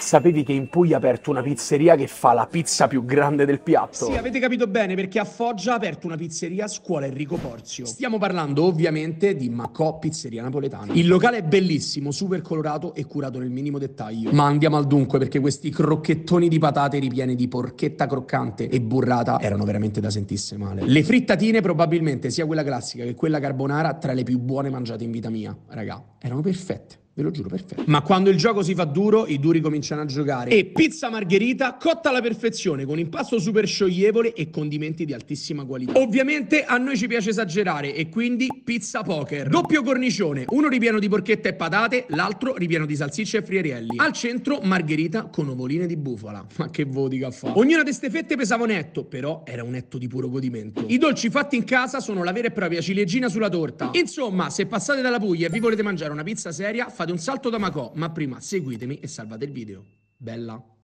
Sapevi che in Puglia ha aperto una pizzeria che fa la pizza più grande del piatto? Sì, avete capito bene, perché a Foggia ha aperto una pizzeria a scuola Enrico Porzio. Stiamo parlando ovviamente di Macò Pizzeria Napoletana. Il locale è bellissimo, super colorato e curato nel minimo dettaglio. Ma andiamo al dunque, perché questi crocchettoni di patate ripieni di porchetta croccante e burrata erano veramente da sentirsi male. Le frittatine probabilmente sia quella classica che quella carbonara tra le più buone mangiate in vita mia, raga. Erano perfette. Ve lo giuro, perfetto. Ma quando il gioco si fa duro, i duri cominciano a giocare. E pizza margherita cotta alla perfezione con impasto super scioglievole e condimenti di altissima qualità. Ovviamente a noi ci piace esagerare e quindi pizza poker. Doppio cornicione, uno ripieno di porchetta e patate, l'altro ripieno di salsicce e friarielli. Al centro margherita con ovoline di bufala. Ma che voti che ha fatto. Ognuna di queste fette pesava un etto, però era un etto di puro godimento. I dolci fatti in casa sono la vera e propria ciliegina sulla torta. Insomma, se passate dalla Puglia e vi volete mangiare una pizza seria, fate fate un salto da Macò, ma prima seguitemi e salvate il video. Bella!